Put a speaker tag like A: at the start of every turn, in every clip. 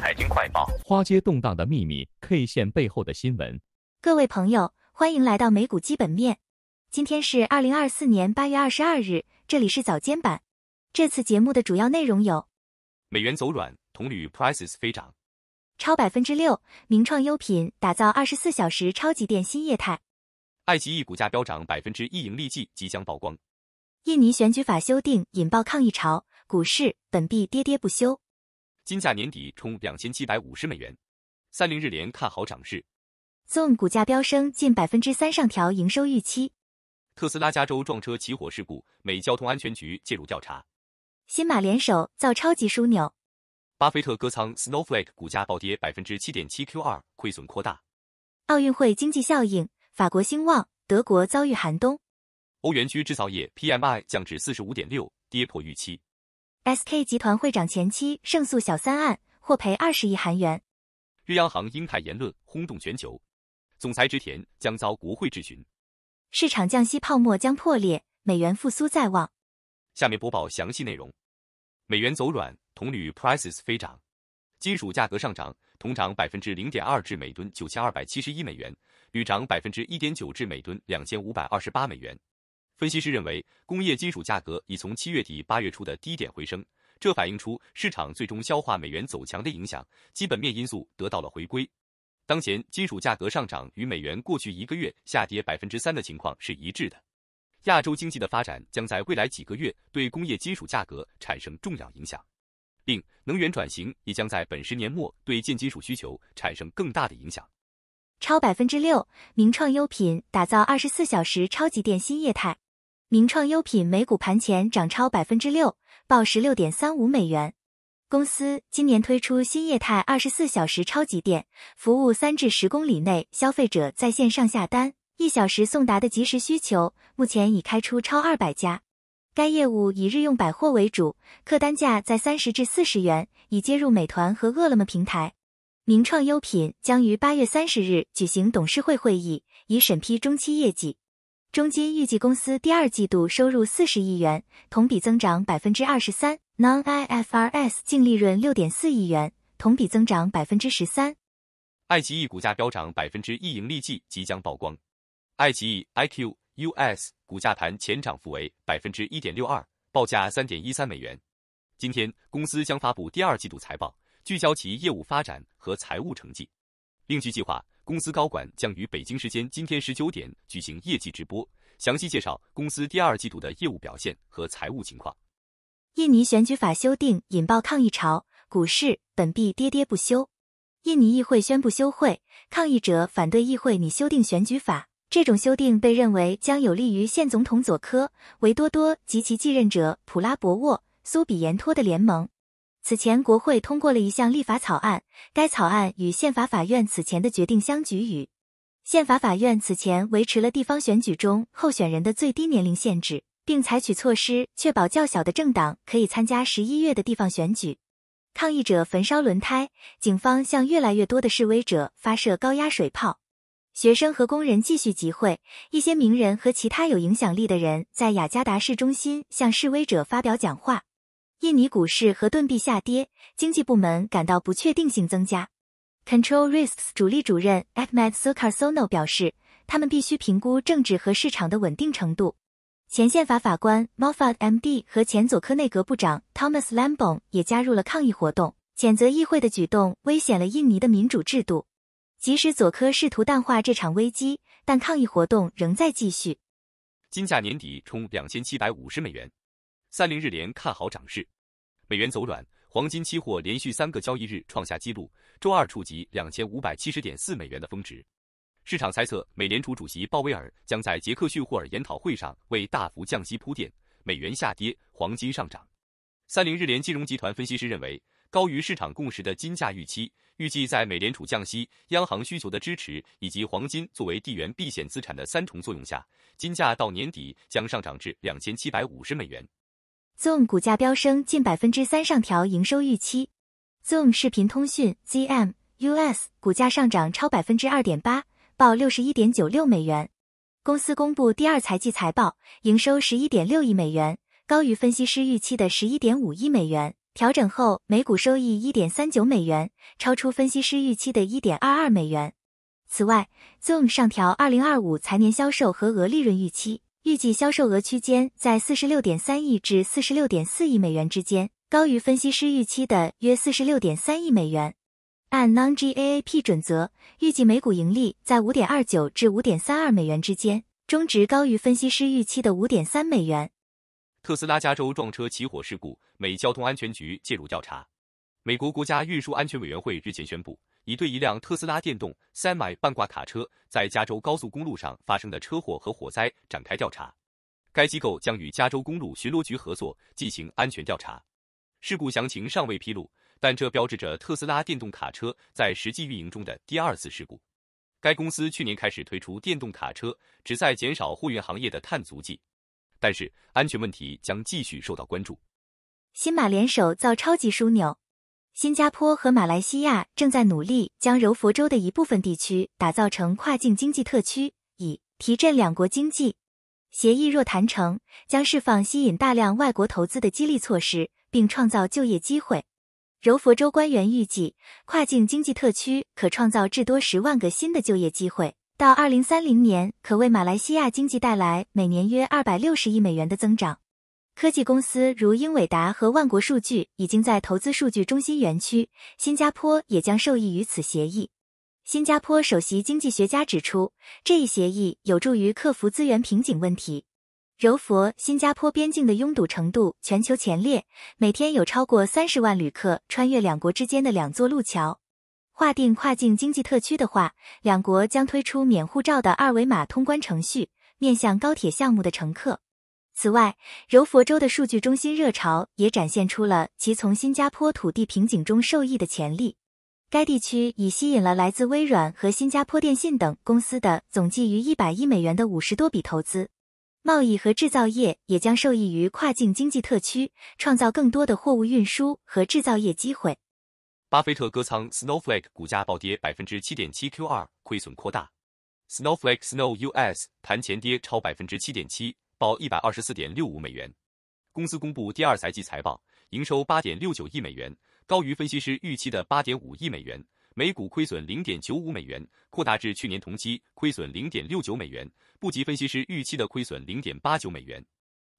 A: 财经快报：花街动荡的秘密，K 线背后的新闻。
B: 各位朋友，欢迎来到美股基本面。今天是二零二四年八月二十二日，这里是早间版。这次节目的主要内容有：
A: 美元走软，铜铝 prices 飞涨，
B: 超百分之六。名创优品打造二十四小时超级店新业态。
A: 爱奇艺股价飙涨百分之一，盈利季即将曝光。
B: 印尼选举法修订引爆抗议潮，股市、本币跌跌不休。
A: 金价年底冲两千七百五十美元，三菱日联看好涨势。
B: Zoom 股价飙升近百分之三，上调营收预期。
A: 特斯拉加州撞车起火事故，美交通安全局介入调查。
B: 新马联手造超级枢纽。
A: 巴菲特割仓 Snowflake 股价暴跌百分之七点七，Q 二亏损扩大。
B: 奥运会经济效应，法国兴旺，德国遭遇寒冬。
A: 欧元区制造业 PMI 降至四十五点六，跌破预期。
B: SK 集团会长前妻胜诉小三案，获赔二十亿韩元。
A: 日央行鹰派言论轰动全球，总裁植田将遭国会质询。
B: 市场降息泡沫将破裂，美元复苏在望。
A: 下面播报详细内容。美元走软，铜铝 prices 飞涨，金属价格上涨，铜涨百分之零点二至每吨九千二百七十一美元，铝涨百分之一点九至每吨两千五百二十八美元。分析师认为，工业金属价格已从七月底八月初的低点回升，这反映出市场最终消化美元走强的影响，基本面因素得到了回归。当前金属价格上涨与美元过去一个月下跌百分之三的情况是一致的。亚洲经济的发展将在未来几个月对工业金属价格产生重要影响，并能源转型也将在本十年末对贱金属需求产生更大的影响。
B: 超百分之六，名创优品打造二十四小时超级店新业态。名创优品美股盘前涨超百分之六，报十六点三五美元。公司今年推出新业态二十四小时超级店，服务三至十公里内消费者在线上下单，一小时送达的即时需求，目前已开出超二百家。该业务以日用百货为主，客单价在三十至四十元，已接入美团和饿了么平台。名创优品将于八月三十日举行董事会会议，以审批中期业绩。中金预计公司第二季度收入四十亿元，同比增长百分之二十三，Non IFRS 净利润六点四亿元，同比增长百分之十三。
A: 爱奇艺股价飙涨百分之一，盈利季即将曝光。爱奇艺 I Q U S 股价盘前涨幅为百分之一点六二，报价三点一三美元。今天公司将发布第二季度财报，聚焦其业务发展和财务成绩。另据计划。公司高管将于北京时间今天十九点举行业绩直播，详细介绍公司第二季度的业务表现和财务
B: 情况。印尼选举法修订引爆抗议潮，股市、本币跌跌不休。印尼议会宣布休会，抗议者反对议会拟修订选举法，这种修订被认为将有利于现总统佐科维多多及其继任者普拉博沃苏比延托的联盟。此前，国会通过了一项立法草案。该草案与宪法法院此前的决定相举龉。宪法法院此前维持了地方选举中候选人的最低年龄限制，并采取措施确保较小的政党可以参加十一月的地方选举。抗议者焚烧轮胎，警方向越来越多的示威者发射高压水炮。学生和工人继续集会，一些名人和其他有影响力的人在雅加达市中心向示威者发表讲话。印尼股市和盾币下跌，经济部门感到不确定性增加。Control Risks 主力主任 a h m e d Suka Sono 表示，他们必须评估政治和市场的稳定程度。前宪法法官 m o f f a t M D 和前佐科内阁部长 Thomas Lambong 也加入了抗议活动，谴责议会的举动危险了印尼的民主制度。即使佐科试图淡化这场危机，但抗议活动仍在继续。
A: 金价年底冲两千七百五十美元。三菱日联看好涨势，美元走软，黄金期货连续三个交易日创下纪录，周二触及两千五百七十点四美元的峰值。市场猜测美联储主席鲍威尔将在杰克逊霍尔研讨会上为大幅降息铺垫，美元下跌，黄金上涨。三菱日联金融集团分析师认为，高于市场共识的金价预期，预计在美联储降息、央行需求的支持以及黄金作为地缘避险资产的三重作用下，金价到年底将上涨至两千七百五十美元。
B: Zoom 股价飙升近百分之三，上调营收预期。Zoom 视频通讯 ZMUS 股价上涨超百分之二点八，报六十一点九六美元。公司公布第二财季财报，营收十一点六亿美元，高于分析师预期的十一点五亿美元，调整后每股收益一点三九美元，超出分析师预期的一点二二美元。此外，Zoom 上调二零二五财年销售和额利润预期。预计销售额区间在四十六点三亿至四十六点四亿美元之间，高于分析师预期的约四十六点三亿美元。按 non-GAAP 准则，预计每股盈利在五点二九至五点三二美元之间，中值高于分析师预期的五点三美元。
A: 特斯拉加州撞车起火事故，美交通安全局介入调查。美国国家运输安全委员会日前宣布。已对一辆特斯拉电动 Semi 半挂卡车在加州高速公路上发生的车祸和火灾展开调查。该机构将与加州公路巡逻局合作进行安全调查。事故详情尚未披露，但这标志着特斯拉电动卡车在实际运营中的第二次事故。该公司去年开始推出电动卡车，旨在减少货运行业的碳足迹，但是安全问题将继续受到关注。
B: 新马联手造超级枢纽。新加坡和马来西亚正在努力将柔佛州的一部分地区打造成跨境经济特区，以提振两国经济。协议若谈成，将释放吸引大量外国投资的激励措施，并创造就业机会。柔佛州官员预计，跨境经济特区可创造至多十万个新的就业机会，到二零三零年，可为马来西亚经济带来每年约二百六十亿美元的增长。科技公司如英伟达和万国数据已经在投资数据中心园区，新加坡也将受益于此协议。新加坡首席经济学家指出，这一协议有助于克服资源瓶颈问题。柔佛新加坡边境的拥堵程度全球前列，每天有超过三十万旅客穿越两国之间的两座路桥。划定跨境经济特区的话，两国将推出免护照的二维码通关程序，面向高铁项目的乘客。此外，柔佛州的数据中心热潮也展现出了其从新加坡土地瓶颈中受益的潜力。该地区已吸引了来自微软和新加坡电信等公司的总计逾一百亿美元的五十多笔投资。贸易和制造业也将受益于跨境经济特区，创造更多的货物运输和制造业机会。
A: 巴菲特割仓，Snowflake 股价暴跌百分之七点七 q 二，亏损扩大。Snowflake Snow US 盘前跌超百分之七点七。报一百二十四点六五美元。公司公布第二财季财报，营收八点六九亿美元，高于分析师预期的八点五亿美元，每股亏损零点九五美元，扩大至去年同期亏损零点六九美元，不及分析师预期的亏损零点八九美元。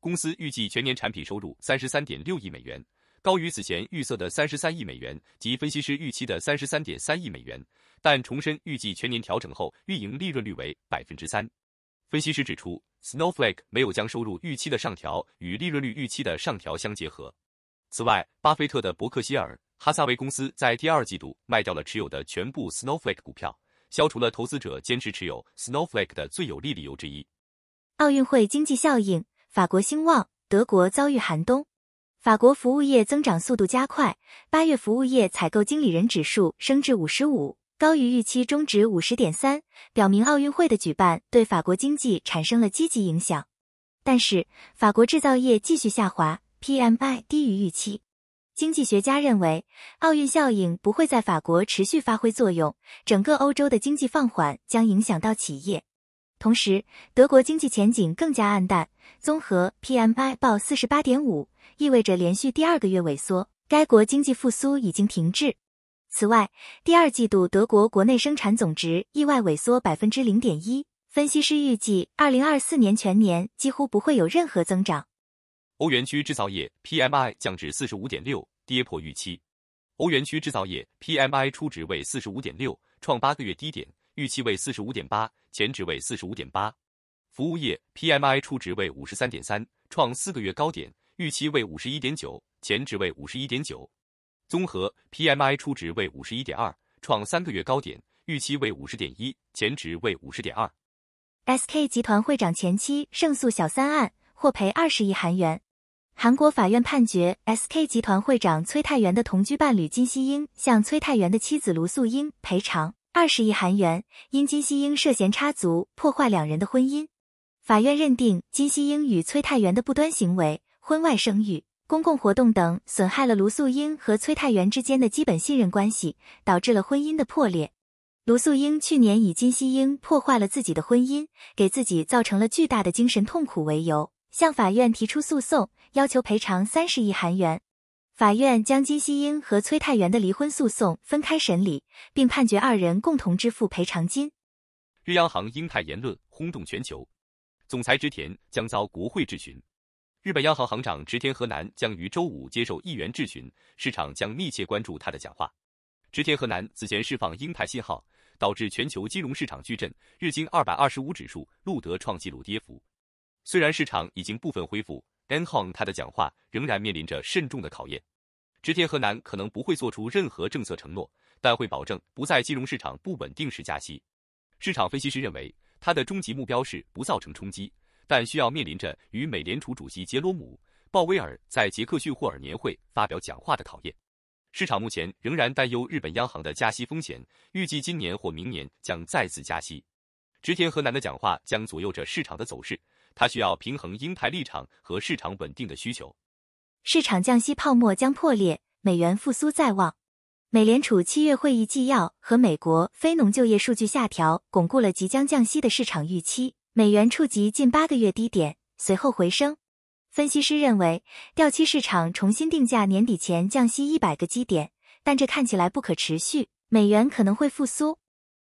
A: 公司预计全年产品收入三十三点六亿美元，高于此前预测的三十三亿美元及分析师预期的三十三点三亿美元，但重申预计全年调整后运营利润率为百分之三。分析师指出。Snowflake 没有将收入预期的上调与利润率预期的上调相结合。此外，巴菲特的伯克希尔哈萨维公司在第二季度卖掉了持有的全部 Snowflake 股票，消除了投资者坚持持有 Snowflake 的最有利理由之一。
B: 奥运会经济效应，法国兴旺，德国遭遇寒冬。法国服务业增长速度加快，八月服务业采购经理人指数升至五十五。高于预期，中值五十点三，表明奥运会的举办对法国经济产生了积极影响。但是，法国制造业继续下滑，PMI 低于预期。经济学家认为，奥运效应不会在法国持续发挥作用，整个欧洲的经济放缓将影响到企业。同时，德国经济前景更加黯淡，综合 PMI 报四十八点五，意味着连续第二个月萎缩，该国经济复苏已经停滞。此外，第二季度德国国内生产总值意外萎缩百分之零点一。分析师预计，二零二四年全年几乎不会有任何增长。
A: 欧元区制造业 PMI 降至四十五点六，跌破预期。欧元区制造业 PMI 初值为四十五点六，创八个月低点，预期为四十五点八，前值为四十五点八。服务业 PMI 初值为五十三点三，创四个月高点，预期为五十一点九，前值为五十一点九。综合 PMI 初值为五十一点二，创三个月高点，预期为五十点一，前值为五十点二。
B: SK 集团会长前妻胜诉小三案获赔二十亿韩元，韩国法院判决 SK 集团会长崔泰元的同居伴侣金熙英向崔泰元的妻子卢素英赔偿二十亿韩元，因金熙英涉嫌插足破坏两人的婚姻，法院认定金熙英与崔泰元的不端行为、婚外生育。公共活动等损害了卢素英和崔泰元之间的基本信任关系，导致了婚姻的破裂。卢素英去年以金希英破坏了自己的婚姻，给自己造成了巨大的精神痛苦为由，向法院提出诉讼，要求赔偿三十亿韩元。法院将金希英和崔泰元的离婚诉讼分开审理，并判决二人共同支付赔偿金。
A: 日央行鹰派言论轰动全球，总裁植田将遭国会质询。日本央行行长植田和男将于周五接受议员质询，市场将密切关注他的讲话。植田和男此前释放鹰派信号，导致全球金融市场巨震，日经二百二十五指数录得创纪录跌幅。虽然市场已经部分恢复，n Hong 他的讲话仍然面临着慎重的考验。植田和男可能不会做出任何政策承诺，但会保证不在金融市场不稳定时加息。市场分析师认为，他的终极目标是不造成冲击。但需要面临着与美联储主席杰罗姆·鲍威尔在杰克逊霍尔年会发表讲话的考验。市场目前仍然担忧日本央行的加息风险，预计今年或明年将再次加息。植田河南的讲话将左右着市场的走势，他需要平衡鹰派立场和市场稳定的需求。
B: 市场降息泡沫将破裂，美元复苏在望。美联储七月会议纪要和美国非农就业数据下调，巩固了即将降息的市场预期。美元触及近八个月低点，随后回升。分析师认为，掉期市场重新定价年底前降息一百个基点，但这看起来不可持续，美元可能会复苏。